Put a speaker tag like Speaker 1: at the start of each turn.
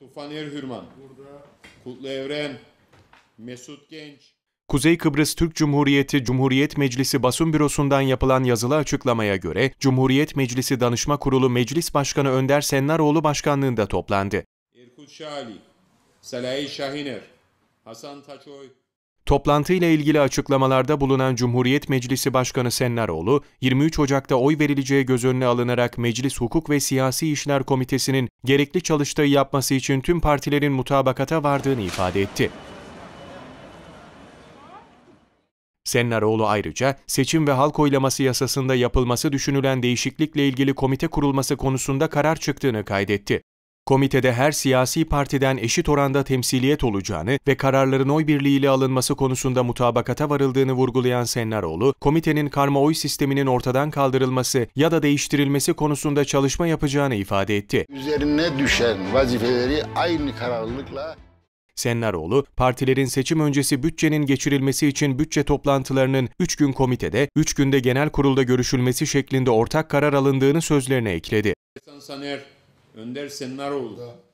Speaker 1: Tufan Erhürman, Burada. Kutlu Evren, Mesut Genç.
Speaker 2: Kuzey Kıbrıs Türk Cumhuriyeti Cumhuriyet Meclisi Basın Bürosu'ndan yapılan yazılı açıklamaya göre Cumhuriyet Meclisi Danışma Kurulu Meclis Başkanı Önder Senaroğlu başkanlığında toplandı.
Speaker 1: Erkut Şali, Selahi Şahiner, Hasan Taçoy,
Speaker 2: Toplantıyla ilgili açıklamalarda bulunan Cumhuriyet Meclisi Başkanı Sennaroğlu, 23 Ocak'ta oy verileceği göz önüne alınarak Meclis Hukuk ve Siyasi İşler Komitesi'nin gerekli çalıştayı yapması için tüm partilerin mutabakata vardığını ifade etti. Sennaroğlu ayrıca seçim ve halk oylaması yasasında yapılması düşünülen değişiklikle ilgili komite kurulması konusunda karar çıktığını kaydetti komitede her siyasi partiden eşit oranda temsiliyet olacağını ve kararların oy birliğiyle alınması konusunda mutabakata varıldığını vurgulayan Sennaroğlu, komitenin karma oy sisteminin ortadan kaldırılması ya da değiştirilmesi konusunda çalışma yapacağını ifade etti.
Speaker 3: Üzerine düşen vazifeleri aynı kararlılıkla
Speaker 2: Sennaroğlu, partilerin seçim öncesi bütçenin geçirilmesi için bütçe toplantılarının 3 gün komitede, 3 günde genel kurulda görüşülmesi şeklinde ortak karar alındığını sözlerine ekledi.
Speaker 1: Hasan Saner Önder Sennaroğlu. Da.